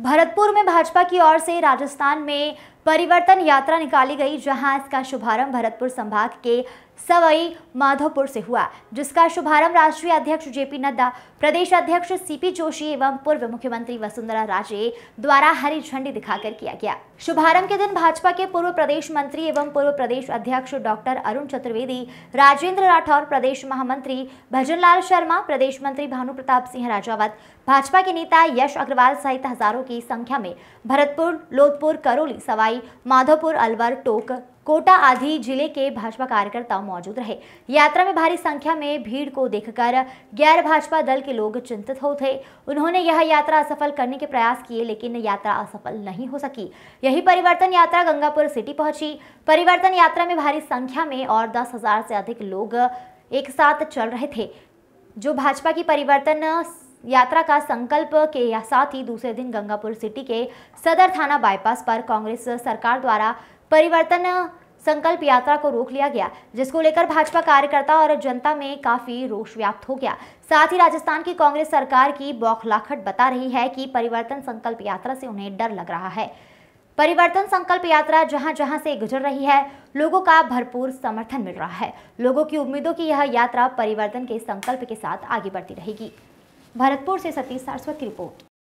भरतपुर में भाजपा की ओर से राजस्थान में परिवर्तन यात्रा निकाली गई जहां इसका शुभारंभ भरतपुर संभाग के सवई माधोपुर से हुआ जिसका शुभारंभ राष्ट्रीय अध्यक्ष जेपी नड्डा प्रदेश अध्यक्ष सीपी जोशी एवं पूर्व मुख्यमंत्री वसुंधरा राजे द्वारा हरी झंडी दिखाकर किया गया शुभारंभ के दिन भाजपा के पूर्व प्रदेश मंत्री एवं पूर्व प्रदेश अध्यक्ष डॉक्टर अरुण चतुर्वेदी राजेंद्र राठौर प्रदेश महामंत्री भजन शर्मा प्रदेश मंत्री भानु प्रताप सिंह राजावत भाजपा के नेता यश अग्रवाल सहित हजारों की संख्या में भरतपुर लोधपुर करौली सवाई बदायूं माधोपुर अलवर टोक कोटा आदि जिले के भाजपा कार्यकर्ता मौजूद रहे यात्रा में भारी संख्या में भीड़ को देखकर गैर भाजपा दल के लोग चिंतित हो थे उन्होंने यह यात्रा असफल करने के प्रयास किए लेकिन यात्रा असफल नहीं हो सकी यही परिवर्तन यात्रा गंगापुर सिटी पहुंची परिवर्तन यात्रा में भारी संख्या में और दस से अधिक लोग एक साथ चल रहे थे जो भाजपा की परिवर्तन यात्रा का संकल्प के साथ ही दूसरे दिन गंगापुर सिटी के सदर थाना बाईपास पर कांग्रेस सरकार द्वारा परिवर्तन संकल्प यात्रा को रोक लिया गया जिसको लेकर भाजपा कार्यकर्ता और जनता में काफी रोष व्याप्त हो गया साथ ही राजस्थान की कांग्रेस सरकार की बौखलाखट बता रही है कि परिवर्तन संकल्प यात्रा से उन्हें डर लग रहा है परिवर्तन संकल्प यात्रा जहां जहां से गुजर रही है लोगों का भरपूर समर्थन मिल रहा है लोगों की उम्मीदों की यह यात्रा परिवर्तन के संकल्प के साथ आगे बढ़ती रहेगी भरतपुर से सतीश सारस्वत की रिपोर्ट